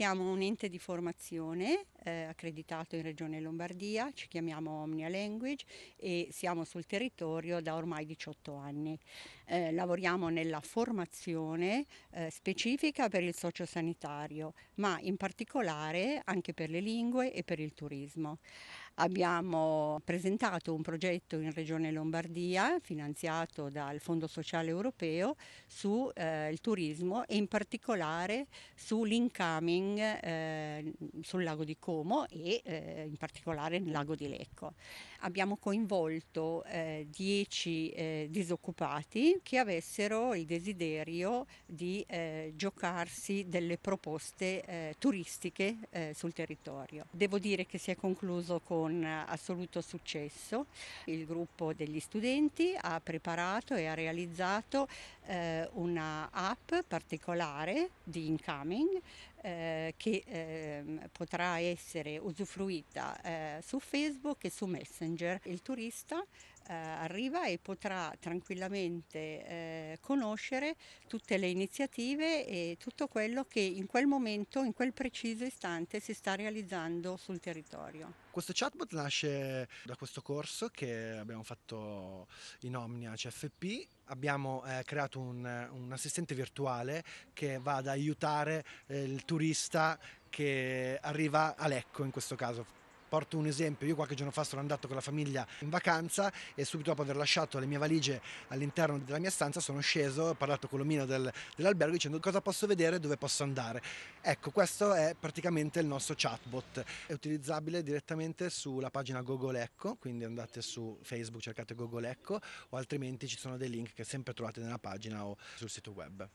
Siamo un ente di formazione eh, accreditato in Regione Lombardia, ci chiamiamo Omnia Language e siamo sul territorio da ormai 18 anni. Eh, lavoriamo nella formazione eh, specifica per il sociosanitario, ma in particolare anche per le lingue e per il turismo. Abbiamo presentato un progetto in Regione Lombardia finanziato dal Fondo Sociale Europeo sul eh, turismo e in particolare sull'incoming eh, sul lago di Como e eh, in particolare nel lago di Lecco. Abbiamo coinvolto 10 eh, eh, disoccupati che avessero il desiderio di eh, giocarsi delle proposte turistiche sul territorio. Devo dire che si è concluso con con assoluto successo. Il gruppo degli studenti ha preparato e ha realizzato eh, una app particolare di incoming eh, che eh, potrà essere usufruita eh, su Facebook e su Messenger. Il turista eh, arriva e potrà tranquillamente eh, conoscere tutte le iniziative e tutto quello che in quel momento, in quel preciso istante si sta realizzando sul territorio. Questo chatbot nasce da questo corso che abbiamo fatto in Omnia CFP abbiamo eh, creato un, un, assistente virtuale che va ad aiutare eh, il turista che arriva a Lecco in questo caso. Porto un esempio, io qualche giorno fa sono andato con la famiglia in vacanza e subito dopo aver lasciato le mie valigie all'interno della mia stanza sono sceso, ho parlato con l'omino del, dell'albergo dicendo cosa posso vedere e dove posso andare. Ecco, questo è praticamente il nostro chatbot, è utilizzabile direttamente sulla pagina Google Ecco, quindi andate su Facebook, cercate Google Ecco o altrimenti ci sono dei link che sempre trovate nella pagina o sul sito web.